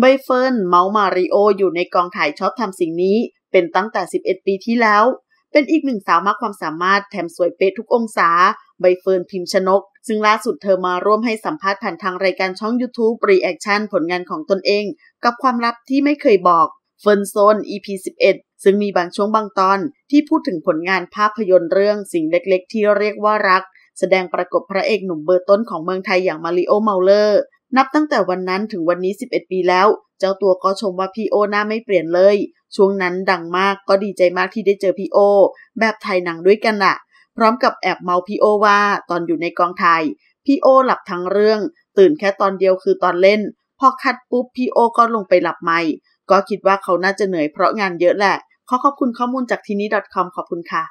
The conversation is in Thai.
ใบเฟิร์นเมาส์มาริโออยู่ในกองถ่ายชอบทำสิ่งนี้ เป็นตั้งแต่ 11 ปีที่แล้ว เป็นอีกหนึ่งสาวมากความสามารถแถมสวยเป๊ะทุกองศา ใบเฟิร์นพิมพ์ชนก ซึ่งล่าสุดเธอมาร่วมให้สัมภาษณ์ผ่านทางรายการช่อง YouTube ีแอคชั่นผลงานของตนเอง กับความลับที่ไม่เคยบอกเฟิร์นโซน EP 11ซึ่งมีบางช่วงบางตอน ที่พูดถึงผลงานภาพยนตร์เรื่องสิ่งเล็กๆ ที่เรียกว่ารัก แสดงประกบพระเอกหนุ่มเบอร์ต้นของเมืองไทยอย่างมาริโอเมาเลอร์นับตั้งแต่วันนั้นถึงวันนี้ 11 ปีแล้ว เจ้าตัวก็ชมว่าพี่โอหน้าไม่เปลี่ยนเลยช่วงนั้นดังมากก็ดีใจมากที่ได้เจอพี่โอแบบไทยหนังด้วยกันอะพร้อมกับแอบเมาพี่โอว่า ตอนอยู่ในกองถ่ายพี่โอหลับทั้งเรื่อง ตื่นแค่ตอนเดียวคือตอนเล่นพอคัดปุ๊บพี่โอก็ลงไปหลับใหม่ ก็คิดว่าเขาน่าจะเหนื่อยเพราะงานเยอะแหละขอขอบคุณข้อมูลจากทีนี้ .com ขอบคุณค่ะ